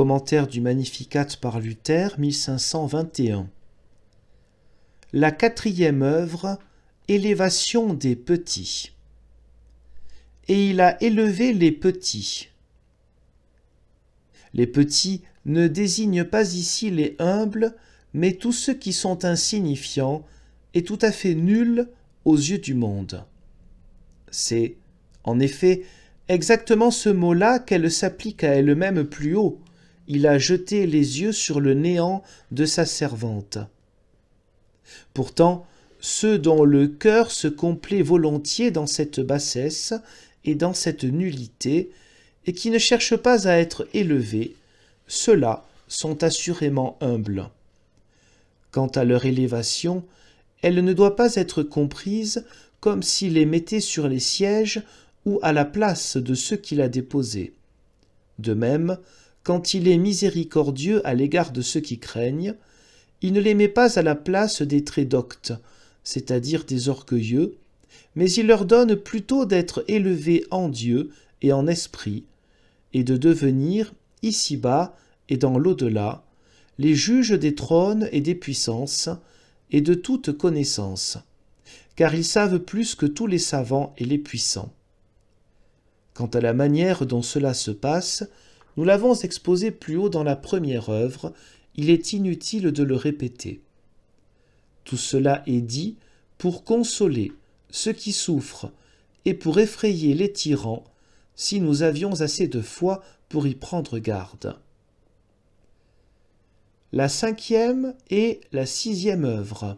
Commentaire du Magnificat par Luther, 1521. La quatrième œuvre, Élévation des petits. Et il a élevé les petits. Les petits ne désignent pas ici les humbles, mais tous ceux qui sont insignifiants et tout à fait nuls aux yeux du monde. C'est, en effet, exactement ce mot-là qu'elle s'applique à elle-même plus haut, il a jeté les yeux sur le néant de sa servante. Pourtant, ceux dont le cœur se complaît volontiers dans cette bassesse et dans cette nullité, et qui ne cherchent pas à être élevés, ceux-là sont assurément humbles. Quant à leur élévation, elle ne doit pas être comprise comme s'il les mettait sur les sièges ou à la place de ceux qui la déposés. De même, quand il est miséricordieux à l'égard de ceux qui craignent, il ne les met pas à la place des trédoctes, c'est-à-dire des orgueilleux, mais il leur donne plutôt d'être élevés en Dieu et en esprit, et de devenir, ici-bas et dans l'au-delà, les juges des trônes et des puissances, et de toute connaissance, car ils savent plus que tous les savants et les puissants. Quant à la manière dont cela se passe, nous l'avons exposé plus haut dans la première œuvre, il est inutile de le répéter. Tout cela est dit pour consoler ceux qui souffrent et pour effrayer les tyrans, si nous avions assez de foi pour y prendre garde. La cinquième et la sixième œuvre.